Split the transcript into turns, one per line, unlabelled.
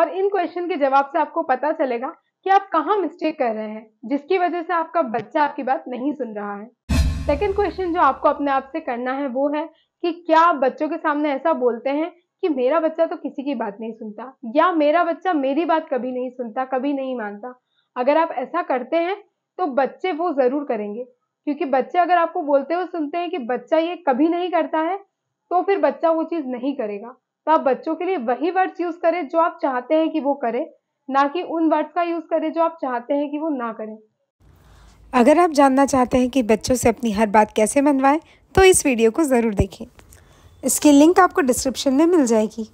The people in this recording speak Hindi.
और इन क्वेश्चन के जवाब से आपको पता चलेगा कि आप कहाँ मिस्टेक कर रहे हैं जिसकी वजह से आपका बच्चा आपकी बात नहीं सुन रहा है सेकेंड क्वेश्चन जो आपको अपने आप से करना है वो है कि क्या आप बच्चों के सामने ऐसा बोलते हैं कि मेरा बच्चा तो किसी की बात नहीं सुनता या मेरा बच्चा मेरी बात कभी नहीं सुनता कभी नहीं मानता अगर आप ऐसा करते हैं तो बच्चे वो जरूर करेंगे क्योंकि बच्चे अगर आपको बोलते हुए सुनते हैं कि बच्चा ये कभी नहीं करता है तो फिर बच्चा वो चीज़ नहीं करेगा तो आप बच्चों के लिए वही वर्ड्स यूज करें जो आप चाहते हैं कि वो करें ना कि उन वर्ड्स का यूज करें जो आप चाहते हैं कि वो ना करें
अगर आप जानना चाहते हैं कि बच्चों से अपनी हर बात कैसे मनवाएं तो इस वीडियो को ज़रूर देखें इसकी लिंक आपको डिस्क्रिप्शन में मिल जाएगी